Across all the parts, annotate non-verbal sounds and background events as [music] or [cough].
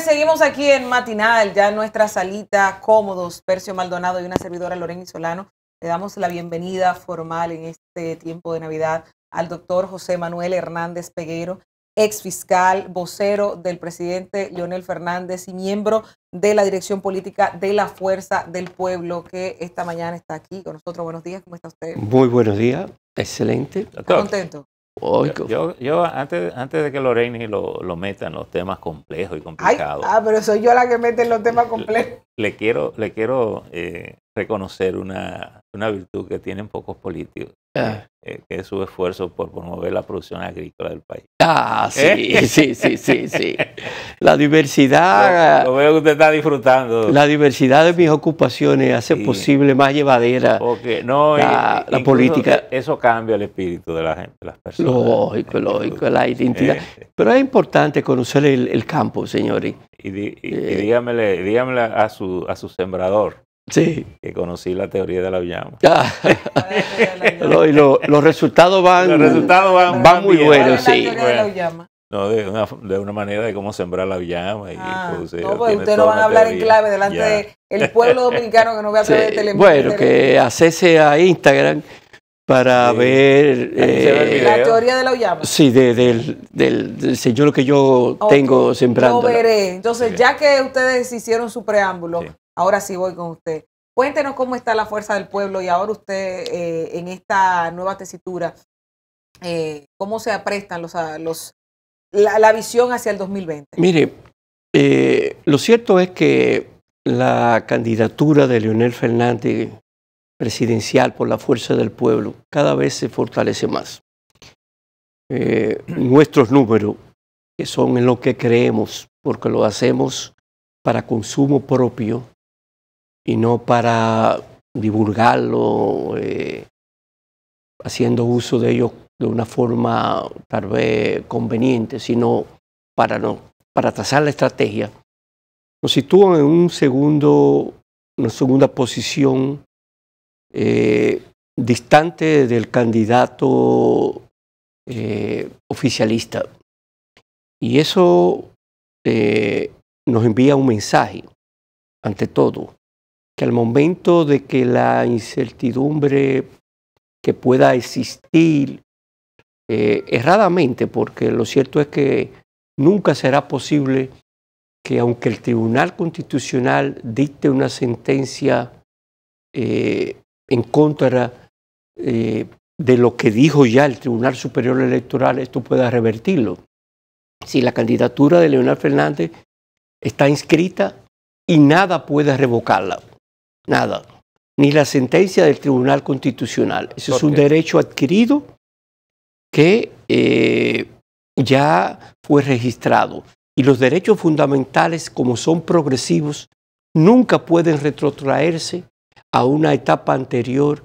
seguimos aquí en Matinal, ya en nuestra salita cómodos, Percio Maldonado y una servidora Lorena Solano. Le damos la bienvenida formal en este tiempo de Navidad al doctor José Manuel Hernández Peguero, ex fiscal, vocero del presidente Leonel Fernández y miembro de la Dirección Política de la Fuerza del Pueblo, que esta mañana está aquí con nosotros. Buenos días, ¿cómo está usted? Muy buenos días, excelente. contento? Yo, yo, antes, antes de que Lorraine lo, lo meta en los temas complejos y complicados. ah, pero soy yo la que mete en los temas complejos. Le, quiero, le quiero eh, reconocer una, virtud que tienen pocos políticos, eh, que es su esfuerzo por promover la producción agrícola del país. Ah, sí, ¿Eh? [laughs] sí, sí, sí, [laughs] La diversidad... Lo, veo que usted está disfrutando. La diversidad de mis ocupaciones hace posible más llevadera la, política. E, eso cambia el espíritu de, la gente, las personas. Lógico, este, lógico, la identidad. Este. Pero es importante conocer el, campo, señores. Y, eh, dígamele, a, su, a su sembrador Sí. Que conocí la teoría de la llama. Ah. [laughs] los resultados van, van, muy buenos, sí. no, de una, manera de cómo sembrar la llama. Y ah, pues, ustedes no van a hablar en clave delante del pueblo dominicano que no ve a través de televisión. Bueno, que accese a Instagram para ver eh, la teoría de la Ullama. Sí, del, señor que yo tengo sembrando. Lo veré. Entonces, ya que ustedes hicieron su preámbulo, ahora sí voy con usted. Cuéntenos cómo está la fuerza del pueblo y ahora usted eh, en esta nueva tesitura, eh, cómo se aprestan los, los, la, la visión hacia el 2020. Mire, lo cierto es que la candidatura de Leonel Fernández presidencial por la fuerza del pueblo cada vez se fortalece más. Eh, nuestros números, que son en lo que creemos, porque lo hacemos para consumo propio y no para divulgarlo, eh, haciendo uso de ellos de una forma tal vez conveniente, sino para, no, para trazar la estrategia, nos sitúan en un segundo, una segunda posición eh, distante del candidato eh, oficialista. Y eso eh, nos envía un mensaje, ante todo, que al momento de que la incertidumbre que pueda existir erradamente, porque lo cierto es que nunca será posible que aunque el Tribunal Constitucional dicte una sentencia en contra eh, de lo que dijo ya el Tribunal Superior Electoral, esto pueda revertirlo. Si la candidatura de Leonel Fernández está inscrita y nada puede revocarla, nada, ni la sentencia del Tribunal Constitucional. Ese es un derecho adquirido que eh, ya fue registrado. Y los derechos fundamentales, como son progresivos, nunca pueden retrotraerse a una etapa anterior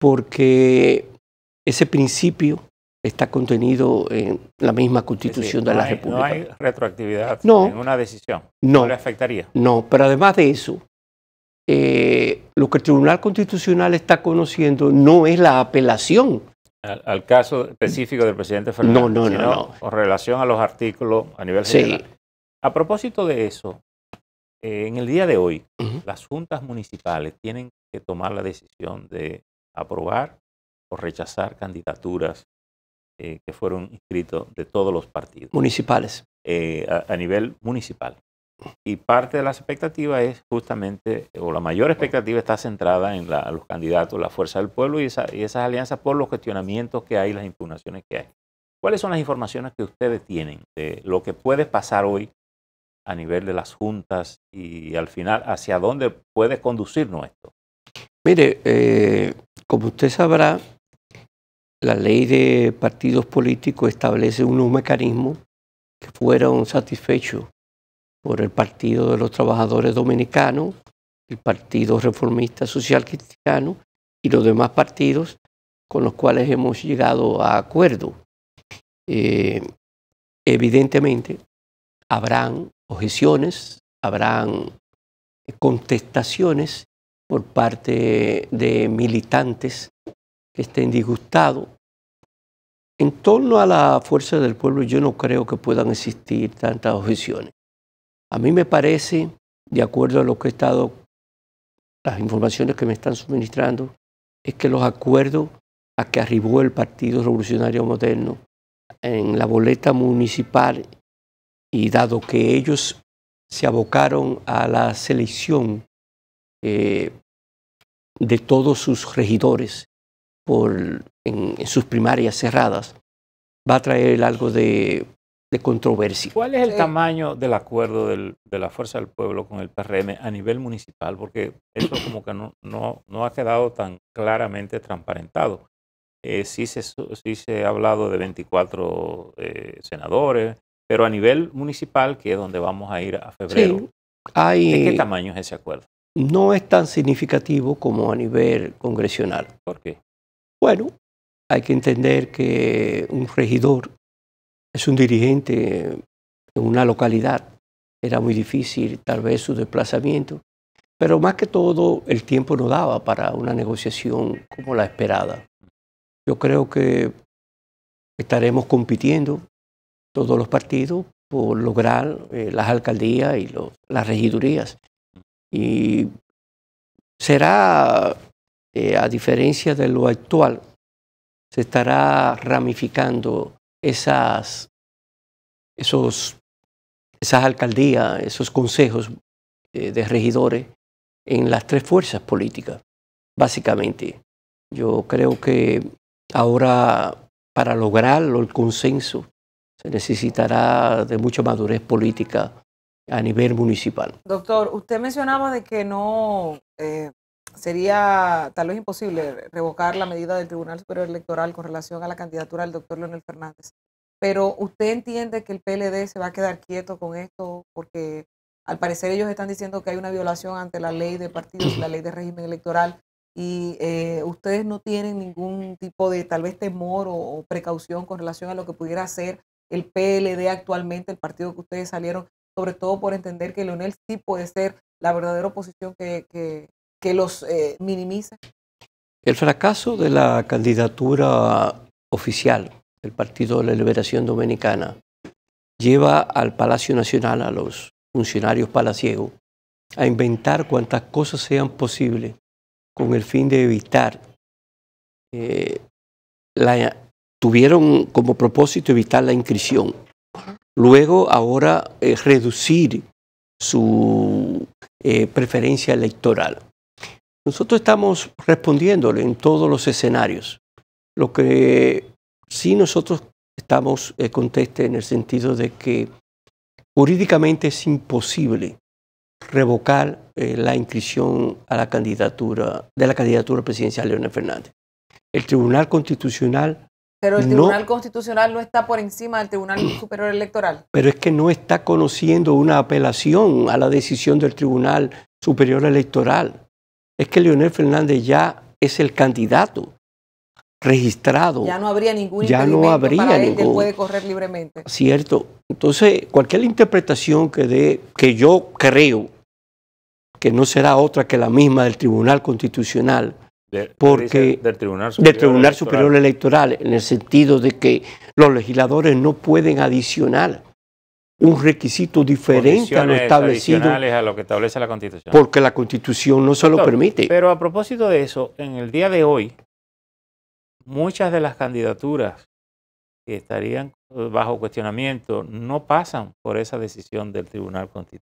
porque ese principio está contenido en la misma constitución de la República. No hay retroactividad en una decisión. No, le afectaría. No, pero además de eso, eh, lo que el Tribunal Constitucional está conociendo no es la apelación. Al, caso específico del presidente Fernández. No, no, no, Con relación a los artículos a nivel sí. A propósito de eso, eh, en el día de hoy, las juntas municipales tienen que tomar la decisión de aprobar o rechazar candidaturas eh, que fueron inscritos de todos los partidos. Municipales. Eh, a, nivel municipal. Y parte de las expectativas es justamente, o la mayor expectativa está centrada en los candidatos, la fuerza del pueblo y, y esas alianzas por los cuestionamientos que hay, las impugnaciones que hay. ¿Cuáles son las informaciones que ustedes tienen de lo que puede pasar hoy a nivel de las juntas y al final hacia dónde puede conducirnos esto? Mire, eh, como usted sabrá, la ley de partidos políticos establece unos mecanismos que fueron satisfechos por el Partido de los Trabajadores Dominicanos, el Partido Reformista Social Cristiano y los demás partidos con los cuales hemos llegado a acuerdo. Eh, evidentemente, habrán objeciones, habrán contestaciones por parte de militantes que estén disgustados. En torno a la fuerza del pueblo yo no creo que puedan existir tantas objeciones. A mí me parece, de acuerdo a lo que he estado, las informaciones que me están suministrando, es que los acuerdos a que arribó el Partido Revolucionario Moderno en la boleta municipal y dado que ellos se abocaron a la selección eh, de todos sus regidores por, en, sus primarias cerradas, va a traer algo de, controversia. ¿Cuál es el tamaño del acuerdo de la Fuerza del Pueblo con el PRM a nivel municipal? Porque eso como que no, no, ha quedado tan claramente transparentado. Eh, si sí, se, ha hablado de 24 eh, senadores, pero a nivel municipal, que es donde vamos a ir a febrero, ¿de qué tamaño es ese acuerdo? no es tan significativo como a nivel congresional. ¿Por qué? Bueno, hay que entender que un regidor es un dirigente en una localidad. Era muy difícil tal vez su desplazamiento, pero más que todo el tiempo no daba para una negociación como la esperada. Yo creo que estaremos compitiendo todos los partidos por lograr eh, las alcaldías y las regidurías. Y será, eh, a diferencia de lo actual, se estará ramificando esas, esas alcaldías, esos consejos eh, de regidores en las tres fuerzas políticas, básicamente. Yo creo que ahora para lograrlo el consenso se necesitará de mucha madurez política a nivel municipal. Doctor, usted mencionaba de que no eh, sería tal vez imposible revocar la medida del Tribunal Superior Electoral con relación a la candidatura del doctor Leonel Fernández, pero ¿usted entiende que el PLD se va a quedar quieto con esto porque al parecer ellos están diciendo que hay una violación ante la ley de partidos la ley de régimen electoral? y eh, ustedes no tienen ningún tipo de tal vez temor o, o, precaución con relación a lo que pudiera hacer el PLD actualmente, el partido que ustedes salieron, sobre todo por entender que Leonel sí puede ser la verdadera oposición que, los eh, minimiza? El fracaso de la candidatura oficial del Partido de la Liberación Dominicana lleva al Palacio Nacional, a los funcionarios palaciegos, a inventar cuantas cosas sean posibles con el fin de evitar. Eh, la, tuvieron como propósito evitar la inscripción luego ahora eh, reducir su eh, preferencia electoral. Nosotros estamos respondiéndole en todos los escenarios. Lo que sí nosotros estamos eh, conteste en el sentido de que jurídicamente es imposible revocar la inscripción a la candidatura de la candidatura presidencial de Leónel Fernández. El Tribunal Constitucional pero el Tribunal Constitucional no está por encima del Tribunal [clears throat] Superior Electoral. Pero es que no está conociendo una apelación a la decisión del Tribunal Superior Electoral. Es que Leonel Fernández ya es el candidato registrado. Ya no habría ningún ya no habría para ningún, puede correr libremente. Cierto. Entonces, cualquier interpretación que dé, que yo creo que no será otra que la misma del Tribunal Constitucional, porque del Tribunal, Superior, Electoral. en el sentido de que los legisladores no pueden adicionar un requisito diferente a lo establecido. a lo que establece la Constitución. Porque la Constitución no se lo permite. Pero a propósito de eso, en el día de hoy, muchas de las candidaturas que estarían bajo cuestionamiento no pasan por esa decisión del Tribunal,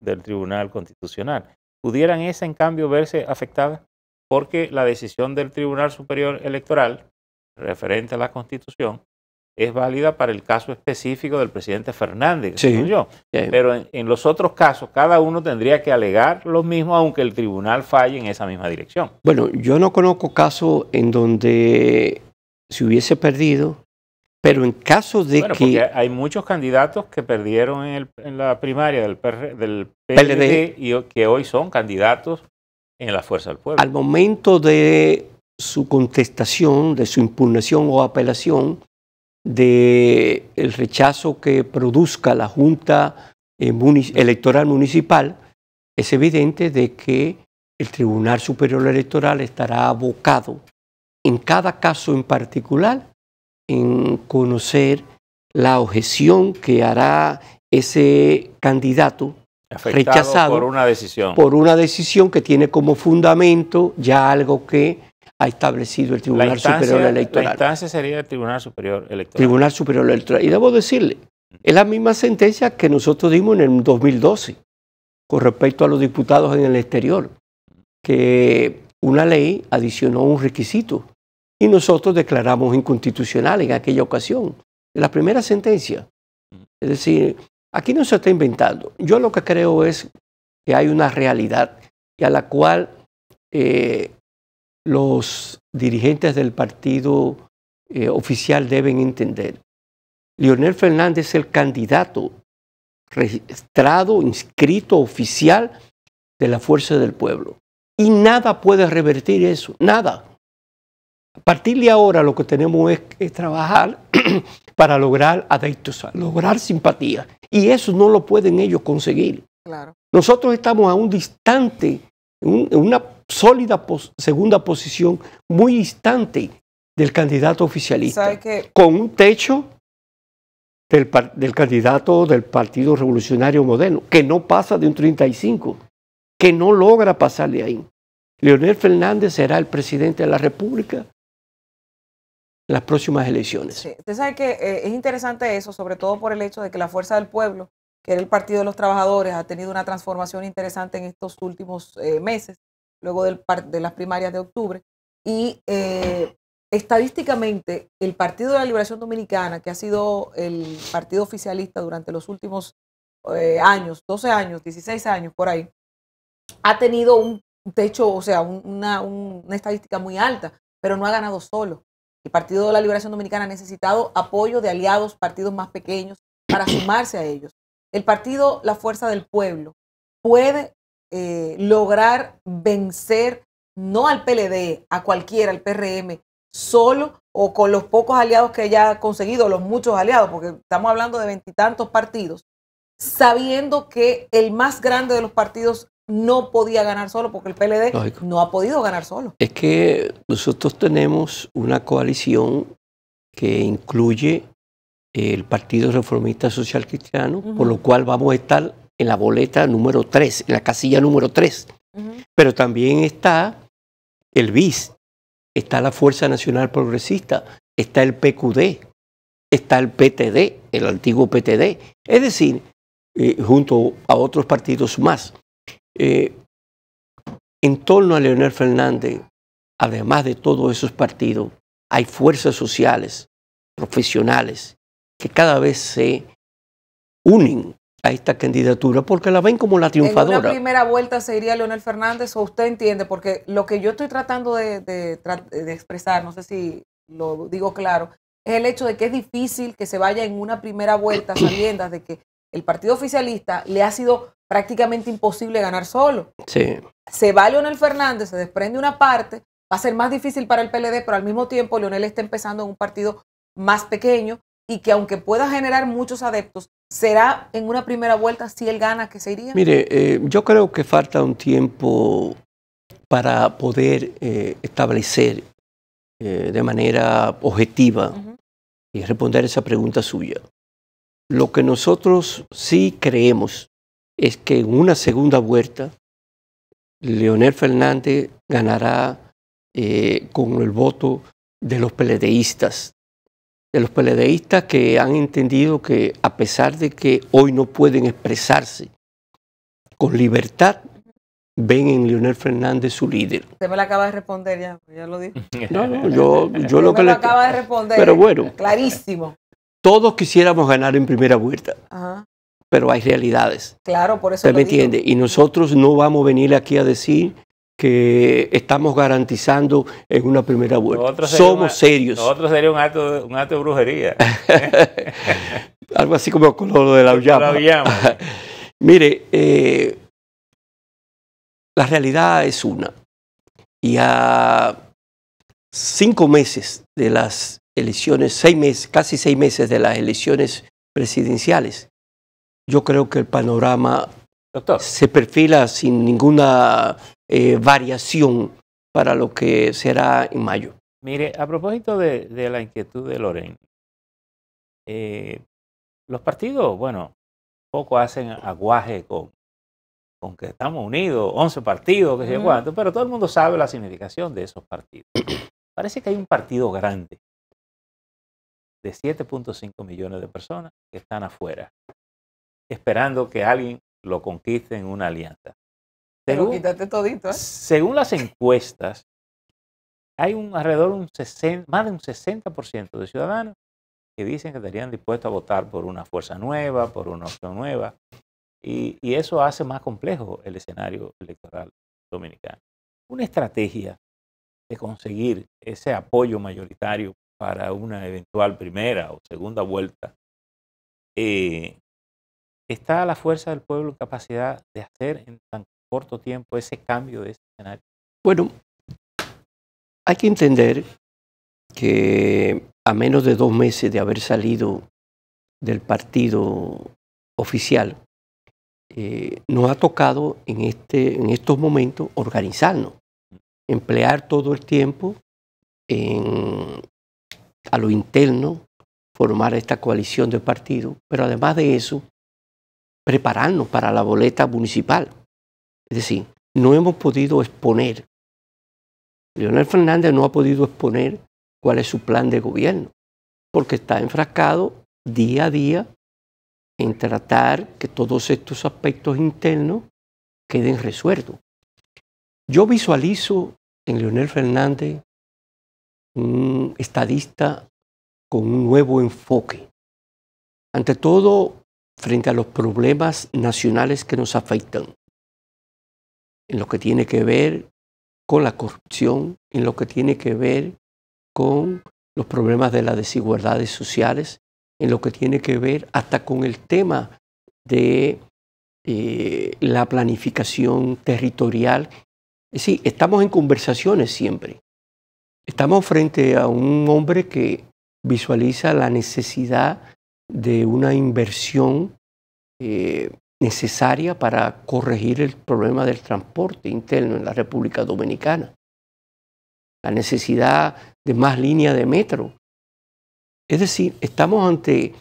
del tribunal Constitucional. ¿Pudieran esa, en cambio, verse afectadas? porque la decisión del Tribunal Superior Electoral referente a la Constitución es válida para el caso específico del presidente Fernández, sí. yo. Pero en, los otros casos, cada uno tendría que alegar lo mismo, aunque el tribunal falle en esa misma dirección. Bueno, yo no conozco casos en donde se hubiese perdido, pero en caso de que... Porque hay muchos candidatos que perdieron en, la primaria del, PLD, y que hoy son candidatos al momento de su contestación, de su impugnación o apelación, de el rechazo que produzca la Junta eh, Electoral Municipal, es evidente de que el Tribunal Superior Electoral estará abocado en cada caso en particular en conocer la objeción que hará ese candidato rechazado por una decisión. Por una decisión que tiene como fundamento ya algo que ha establecido el Tribunal Superior Electoral. La instancia sería el Tribunal Superior Electoral. Tribunal Superior Electoral. Y debo decirle, es la misma sentencia que nosotros dimos en el 2012 con respecto a los diputados en el exterior, que una ley adicionó un requisito y nosotros declaramos inconstitucional en aquella ocasión, en la primera sentencia. Es decir, Aquí no se está inventando. Yo lo que creo es que hay una realidad y a la cual eh, los dirigentes del partido eh, oficial deben entender. Leonel Fernández es el candidato registrado, inscrito, oficial de la fuerza del pueblo. Y nada puede revertir eso, nada. A partir de ahora lo que tenemos es trabajar [clears throat] para lograr adeptos, lograr simpatía. Y eso no lo pueden ellos conseguir. Claro. Nosotros estamos a un distante, en una sólida segunda posición, muy distante del candidato oficialista, con un techo del, del, candidato del Partido Revolucionario Moderno, que no pasa de un 35, que no logra pasar de ahí. Leonel Fernández será el presidente de la República las próximas elecciones. Sí. Usted sabe que eh, es interesante eso, sobre todo por el hecho de que la Fuerza del Pueblo, que era el Partido de los Trabajadores, ha tenido una transformación interesante en estos últimos eh, meses, luego del de las primarias de octubre. Y eh, estadísticamente, el Partido de la Liberación Dominicana, que ha sido el partido oficialista durante los últimos años, 12 años, 16 años, por ahí, ha tenido un techo, o sea, una, una estadística muy alta, pero no ha ganado solo el Partido de la Liberación Dominicana ha necesitado apoyo de aliados, partidos más pequeños, para sumarse a ellos. El partido La Fuerza del Pueblo puede eh, lograr vencer no al PLD, a cualquiera, al PRM, solo o con los pocos aliados que haya conseguido, los muchos aliados, porque estamos hablando de veintitantos partidos, sabiendo que el más grande de los partidos no podía ganar solo, porque el PLD no ha podido ganar solo. Es que nosotros tenemos una coalición que incluye el Partido Reformista Social Cristiano, por lo cual vamos a estar en la boleta número 3, en la casilla número 3. Pero también está el BIS, está la Fuerza Nacional Progresista, está el PQD, está el PTD, el antiguo PTD. Es decir, eh, junto a otros partidos más. Eh, en torno a Leonel Fernández, además de todos esos partidos, hay fuerzas sociales, profesionales, que cada vez se unen a esta candidatura porque la ven como la triunfadora. ¿En una primera vuelta se iría Leonel Fernández o usted entiende? Porque lo que yo estoy tratando de, expresar, no sé si lo digo claro, es el hecho de que es difícil que se vaya en una primera vuelta sabiendo de que el partido oficialista le ha sido prácticamente imposible ganar solo. Se va Leonel Fernández, se desprende una parte, va a ser más difícil para el PLD, pero al mismo tiempo Leonel está empezando en un partido más pequeño y que aunque pueda generar muchos adeptos, será en una primera vuelta si él gana que se iría. Mire, eh, yo creo que falta un tiempo para poder eh, establecer eh, de manera objetiva y responder esa pregunta suya. Lo que nosotros sí creemos es que en una segunda vuelta Leonel Fernández ganará eh, con el voto de los peledeístas, de los peledeístas que han entendido que a pesar de que hoy no pueden expresarse con libertad, ven en Leonel Fernández su líder. Usted me lo acaba de responder ya, ya lo dije. [laughs] No, no, yo, yo lo me que lo le... acaba de responder. Pero bueno. Clarísimo. Todos quisiéramos ganar en primera vuelta. Ajá pero hay realidades. Claro, por eso. me entiende? Y nosotros no vamos a venir aquí a decir que estamos garantizando en una primera vuelta. Somos serios. Nosotros sería un acto, de brujería. [laughs] Algo así como con lo de la llama. [laughs] Mire, eh, la realidad es una. Y a cinco meses de las elecciones, seis meses, casi seis meses de las elecciones presidenciales, yo creo que el panorama se perfila sin ninguna eh, variación para lo que será en mayo. Mire, a propósito de, la inquietud de Loren, eh, los partidos, bueno, poco hacen aguaje con, que estamos unidos, 11 partidos, que sé cuánto, pero todo el mundo sabe la significación de esos partidos. [clears throat] Parece que hay un partido grande de 7.5 millones de personas que están afuera esperando que alguien lo conquiste en una alianza. ¿eh? Según, las encuestas, hay un, alrededor un más de un 60% de ciudadanos que dicen que estarían dispuestos a votar por una fuerza nueva, por una opción nueva, y, eso hace más complejo el escenario electoral dominicano. Una estrategia de conseguir ese apoyo mayoritario para una eventual primera o segunda vuelta eh, está la fuerza del pueblo en capacidad de hacer en tan corto tiempo ese cambio de ese escenario? Bueno, hay que entender que a menos de dos meses de haber salido del partido oficial, eh, nos ha tocado en, este, en estos momentos organizarnos, emplear todo el tiempo en, a lo interno, formar esta coalición de partidos, pero además de eso, prepararnos para la boleta municipal. Es decir, no hemos podido exponer. Leonel Fernández no ha podido exponer cuál es su plan de gobierno, porque está enfrascado día a día en tratar que todos estos aspectos internos queden resueltos. Yo visualizo en Leonel Fernández un estadista con un nuevo enfoque. Ante todo, frente a los problemas nacionales que nos afectan, en lo que tiene que ver con la corrupción, en lo que tiene que ver con los problemas de las desigualdades sociales, en lo que tiene que ver hasta con el tema de eh, la planificación territorial. Sí, estamos en conversaciones siempre. Estamos frente a un hombre que visualiza la necesidad de una inversión eh, necesaria para corregir el problema del transporte interno en la República Dominicana, la necesidad de más línea de metro. Es decir, estamos ante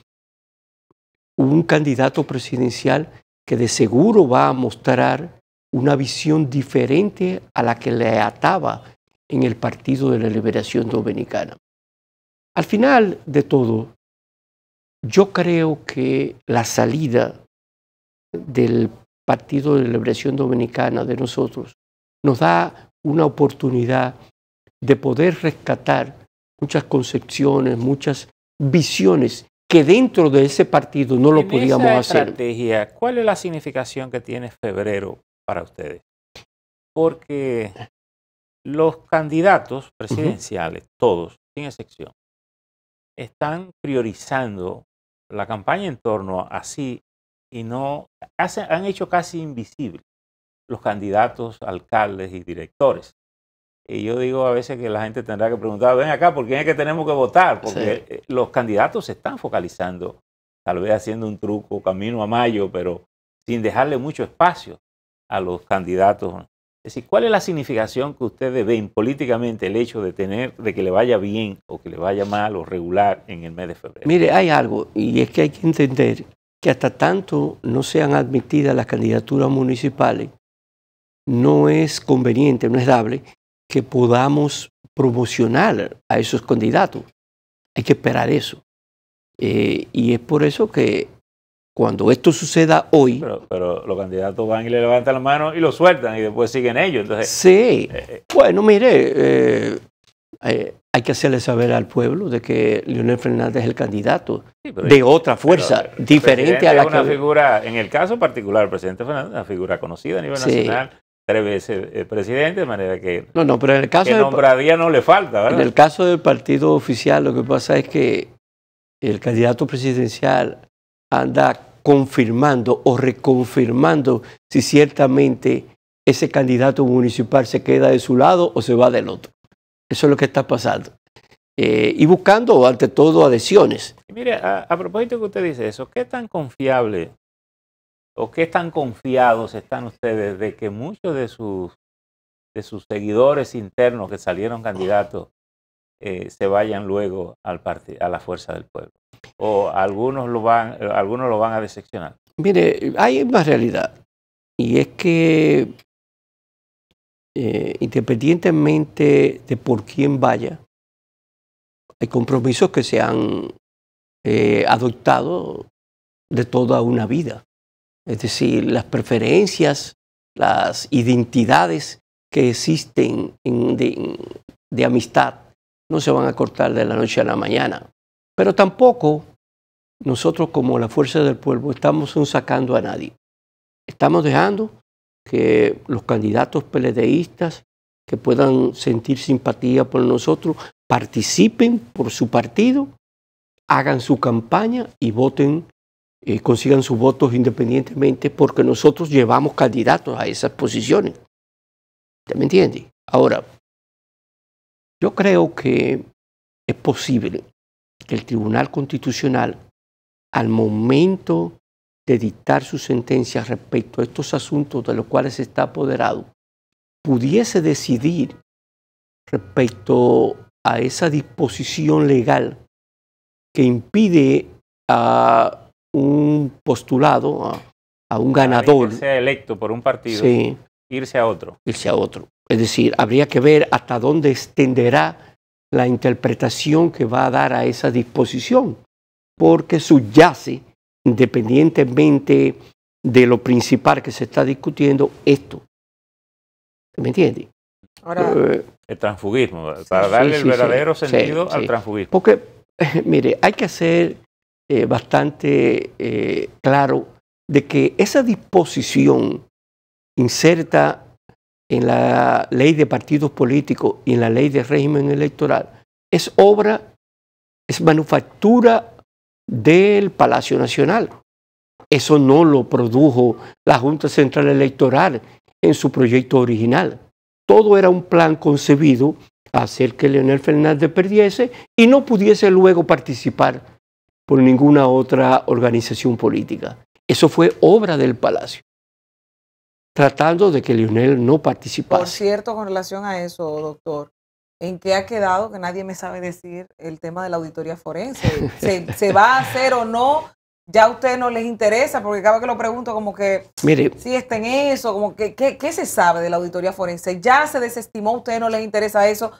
un candidato presidencial que de seguro va a mostrar una visión diferente a la que le ataba en el Partido de la Liberación Dominicana. Al final de todo, yo creo que la salida del Partido de Liberación Dominicana de nosotros nos da una oportunidad de poder rescatar muchas concepciones, muchas visiones que dentro de ese partido no lo podíamos hacer. Estrategia, ¿Cuál es la significación que tiene febrero para ustedes? Porque los candidatos presidenciales, todos, sin excepción, están priorizando la campaña en torno a sí y no han hecho casi invisible los candidatos, alcaldes y directores. Y yo digo a veces que la gente tendrá que preguntar, ven acá, ¿por quién es que tenemos que votar? Porque eh, los candidatos se están focalizando, tal vez haciendo un truco, camino a mayo, pero sin dejarle mucho espacio a los candidatos es decir, ¿cuál es la significación que ustedes ven políticamente el hecho de tener, de que le vaya bien o que le vaya mal o regular en el mes de febrero? Mire, hay algo, y es que hay que entender que hasta tanto no sean admitidas las candidaturas municipales, no es conveniente, no es dable que podamos promocionar a esos candidatos. Hay que esperar eso. Eh, y es por eso que cuando esto suceda hoy. Pero, los candidatos van y le levantan la mano y lo sueltan y después siguen ellos. Entonces, sí. Eh, eh. bueno, mire, eh, hay que hacerle saber al pueblo de que Leonel Fernández es el candidato de otra fuerza, diferente a la es una figura, en el caso particular, el presidente Fernández una figura conocida a nivel nacional, tres veces presidente, de manera que. No, no, pero en el caso. Que nombradía no le falta, ¿verdad? En el caso del partido oficial, lo que pasa es que el candidato presidencial anda confirmando o reconfirmando si ciertamente ese candidato municipal se queda de su lado o se va del otro. Eso es lo que está pasando. Eh, y buscando ante todo adhesiones. mire, a, a, propósito que usted dice eso, ¿qué tan confiable o qué tan confiados están ustedes de que muchos de sus, de sus seguidores internos que salieron candidatos eh, se vayan luego al a la fuerza del pueblo. O algunos lo van, eh, algunos lo van a decepcionar. Mire, hay una realidad. Y es que eh, independientemente de por quién vaya, hay compromisos que se han adoptado de toda una vida. Es decir, las preferencias, las identidades que existen de amistad no se van a cortar de la noche a la mañana. Pero tampoco nosotros como la fuerza del pueblo estamos sacando a nadie. Estamos dejando que los candidatos peledeístas que puedan sentir simpatía por nosotros participen por su partido, hagan su campaña y voten, y eh, consigan sus votos independientemente porque nosotros llevamos candidatos a esas posiciones. ¿Te me entiendes? Ahora, yo creo que es posible que el Tribunal Constitucional, al momento de dictar su sentencia respecto a estos asuntos de los cuales está apoderado, pudiese decidir respecto a esa disposición legal que impide a un postulado, a, un ganador. sea electo por un partido, irse a otro. Irse a otro. Es decir, habría que ver hasta dónde extenderá la interpretación que va a dar a esa disposición, porque subyace, independientemente de lo principal que se está discutiendo, esto. ¿Me entiende? Ahora, eh, el transfugismo, para darle el verdadero sentido al transfugismo. Porque, [laughs] mire, hay que ser eh, bastante eh, claro de que esa disposición inserta en la ley de partidos políticos y en la ley de régimen electoral, es obra, es manufactura del Palacio Nacional. Eso no lo produjo la Junta Central Electoral en su proyecto original. Todo era un plan concebido a hacer que Leonel Fernández perdiese y no pudiese luego participar por ninguna otra organización política. Eso fue obra del Palacio tratando de que Lionel no participara. Por cierto, con relación a eso, doctor, ¿en qué ha quedado? Que nadie me sabe decir el tema de la auditoría forense. ¿Se, [laughs] va a hacer o no? Ya a ustedes no les interesa, porque cada vez que lo pregunto, como que Mire, si está en eso, como que ¿qué se sabe de la auditoría forense? Ya se desestimó, a ustedes no les interesa eso,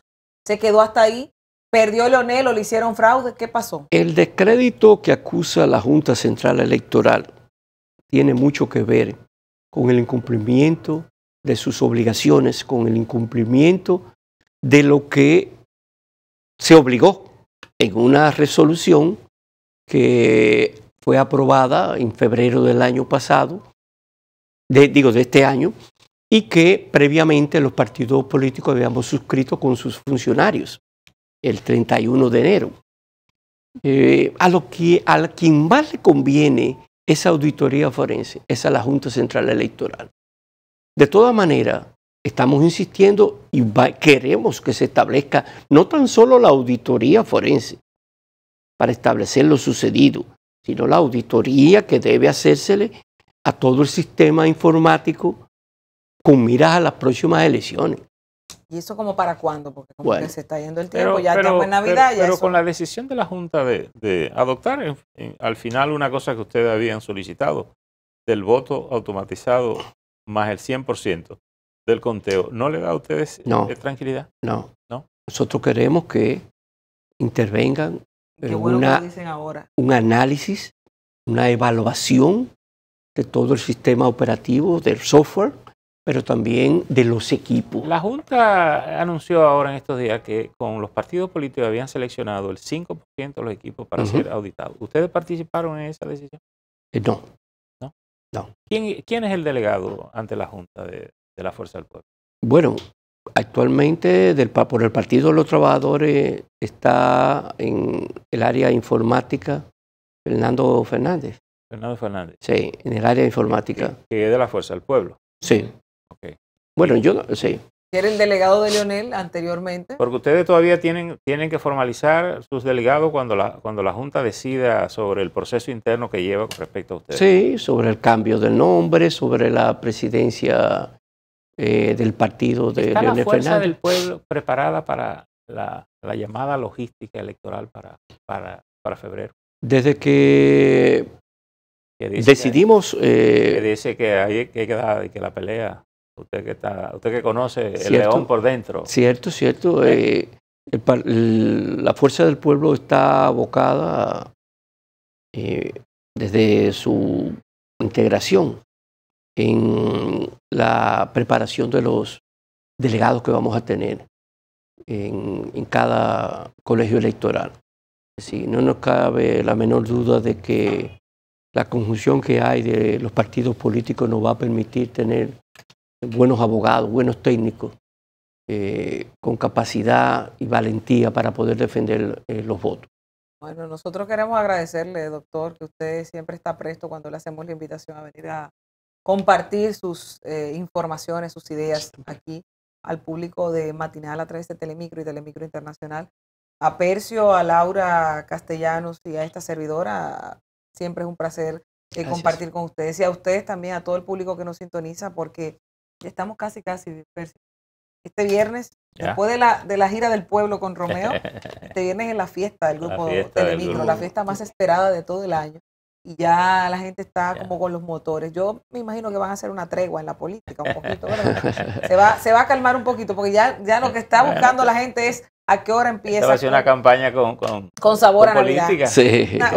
se quedó hasta ahí. ¿Perdió Leonel o le hicieron fraude? ¿Qué pasó? El descrédito que acusa la Junta Central Electoral tiene mucho que ver con el incumplimiento de sus obligaciones, con el incumplimiento de lo que se obligó en una resolución que fue aprobada en febrero del año pasado, digo de este año, y que previamente los partidos políticos habíamos suscrito con sus funcionarios el 31 de enero. Eh, a, lo que, a quien más le conviene esa auditoría forense es la Junta Central Electoral. De todas maneras, estamos insistiendo y queremos que se establezca no tan solo la auditoría forense para establecer lo sucedido, sino la auditoría que debe hacérsele a todo el sistema informático con miras a las próximas elecciones. ¿Y eso como para cuándo? Porque como que se está yendo el tiempo, ya pero, estamos en Navidad. Pero, con la decisión de la Junta de, adoptar al final una cosa que ustedes habían solicitado, del voto automatizado más el 100% del conteo, ¿no le da a ustedes eh, eh, tranquilidad? No. no. Nosotros queremos que intervengan en ahora. un análisis, una evaluación de todo el sistema operativo, del software, pero también de los equipos. La Junta anunció ahora en estos días que con los partidos políticos habían seleccionado el 5% de los equipos para ser auditados. ¿Ustedes participaron en esa decisión? Eh, no. ¿No? no. quién es el delegado ante la Junta de, la Fuerza del Pueblo? Bueno, actualmente por el Partido de los Trabajadores está en el área informática Fernando Fernández. Fernando Fernández. Sí, en el área informática. Que es de la Fuerza del Pueblo. Sí. Bueno, yo sí. Era el delegado de Leonel anteriormente. Porque ustedes todavía tienen, tienen que formalizar sus delegados cuando la, cuando la Junta decida sobre el proceso interno que lleva con respecto a ustedes. Sí, sobre el cambio del nombre, sobre la presidencia eh, del partido de ¿Está Leonel la fuerza del pueblo preparada para la, llamada logística electoral para, para, para febrero? Desde que, decidimos... Que, eh, que dice que hay y que la pelea Usted que, usted que conoce el león por dentro. Cierto, cierto. Eh, la fuerza del pueblo está abocada eh, desde su integración en la preparación de los delegados que vamos a tener en, cada colegio electoral. Sí, no nos cabe la menor duda de que la conjunción que hay de los partidos políticos nos va a permitir tener buenos abogados, buenos técnicos, eh, con capacidad y valentía para poder defender eh, los votos. Bueno, nosotros queremos agradecerle, doctor, que usted siempre está presto cuando le hacemos la invitación a venir a compartir sus eh, informaciones, sus ideas aquí al público de Matinal a través de Telemicro y Telemicro Internacional. A Percio, a Laura Castellanos y a esta servidora, siempre es un placer compartir con ustedes y a ustedes también, a todo el público que nos sintoniza, porque estamos casi, casi dispersos. Este viernes, después de la, de la gira del pueblo con Romeo, [laughs] este viernes es la fiesta del grupo Telemicro, la fiesta más esperada de todo el año. Y ya la gente está como con los motores. Yo me imagino que van a hacer una tregua en la política un poquito, [laughs] se, va, se va a calmar un poquito, porque ya, ya lo que está buscando la gente es ¿A qué hora empieza? Va a hacer una campaña con, sabor a Navidad.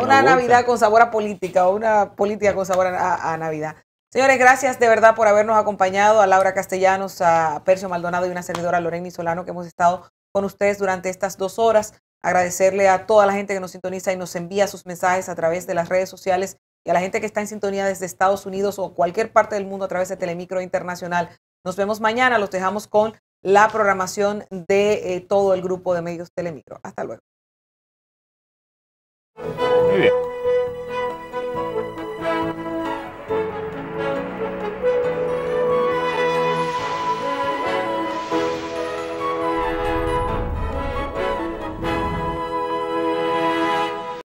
una, Navidad con sabor a política o una política con sabor a, Navidad. Señores, gracias de verdad por habernos acompañado, a Laura Castellanos, a Percio Maldonado y una servidora Lorena Solano que hemos estado con ustedes durante estas dos horas. Agradecerle a toda la gente que nos sintoniza y nos envía sus mensajes a través de las redes sociales y a la gente que está en sintonía desde Estados Unidos o cualquier parte del mundo a través de Telemicro Internacional. Nos vemos mañana, los dejamos con la programación de eh, todo el grupo de medios Telemicro. Hasta luego.